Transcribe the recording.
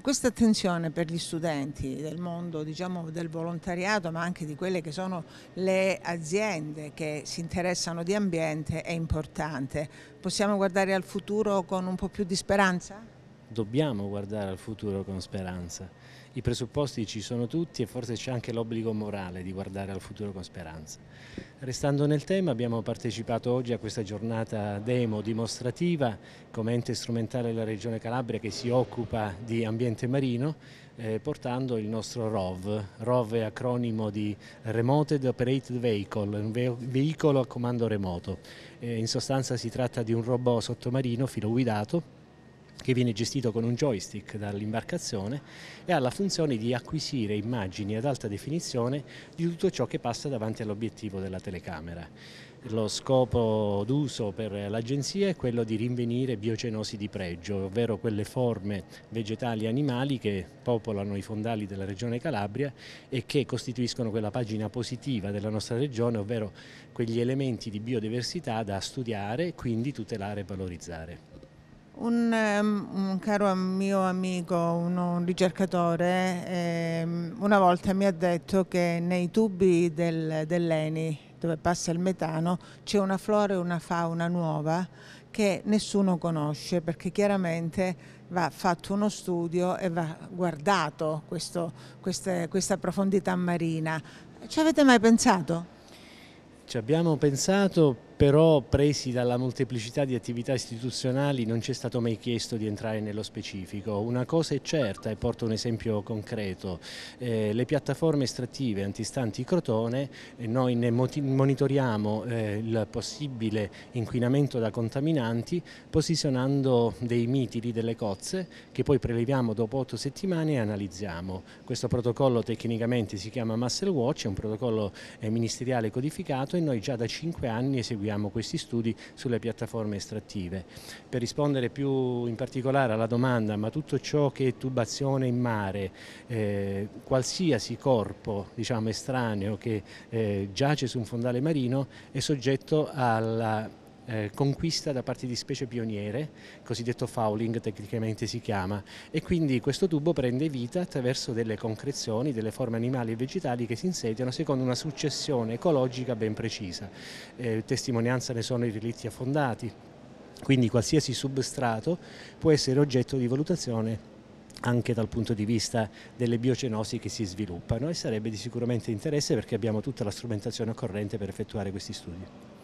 Questa attenzione per gli studenti del mondo diciamo, del volontariato ma anche di quelle che sono le aziende che si interessano di ambiente è importante. Possiamo guardare al futuro con un po' più di speranza? dobbiamo guardare al futuro con speranza. I presupposti ci sono tutti e forse c'è anche l'obbligo morale di guardare al futuro con speranza. Restando nel tema abbiamo partecipato oggi a questa giornata demo dimostrativa come ente strumentale della Regione Calabria che si occupa di ambiente marino eh, portando il nostro ROV. ROV è acronimo di Remoted Operated Vehicle, un ve veicolo a comando remoto. Eh, in sostanza si tratta di un robot sottomarino filo guidato che viene gestito con un joystick dall'imbarcazione e ha la funzione di acquisire immagini ad alta definizione di tutto ciò che passa davanti all'obiettivo della telecamera. Lo scopo d'uso per l'agenzia è quello di rinvenire biocenosi di pregio, ovvero quelle forme vegetali e animali che popolano i fondali della regione Calabria e che costituiscono quella pagina positiva della nostra regione, ovvero quegli elementi di biodiversità da studiare e quindi tutelare e valorizzare. Un, ehm, un, caro mio amico, un ricercatore, ehm, una volta mi ha detto che nei tubi del, dell'ENI, dove passa il metano, c'è una flora e una fauna nuova che nessuno conosce perché chiaramente va fatto uno studio e va guardato questo, queste, questa profondità marina. Ci avete mai pensato? Ci abbiamo pensato però presi dalla molteplicità di attività istituzionali non ci è stato mai chiesto di entrare nello specifico. Una cosa è certa, e porto un esempio concreto, eh, le piattaforme estrattive antistanti Crotone, noi ne monitoriamo eh, il possibile inquinamento da contaminanti posizionando dei mitili, delle cozze, che poi preleviamo dopo otto settimane e analizziamo. Questo protocollo tecnicamente si chiama Muscle Watch, è un protocollo eh, ministeriale codificato e noi già da cinque anni eseguiamo abbiamo questi studi sulle piattaforme estrattive. Per rispondere più in particolare alla domanda, ma tutto ciò che è tubazione in mare, eh, qualsiasi corpo diciamo, estraneo che eh, giace su un fondale marino è soggetto alla eh, conquista da parte di specie pioniere, cosiddetto fouling tecnicamente si chiama, e quindi questo tubo prende vita attraverso delle concrezioni, delle forme animali e vegetali che si insediano secondo una successione ecologica ben precisa. Eh, testimonianza ne sono i relitti affondati, quindi qualsiasi substrato può essere oggetto di valutazione anche dal punto di vista delle biocenosi che si sviluppano e sarebbe di sicuramente interesse perché abbiamo tutta la strumentazione occorrente per effettuare questi studi.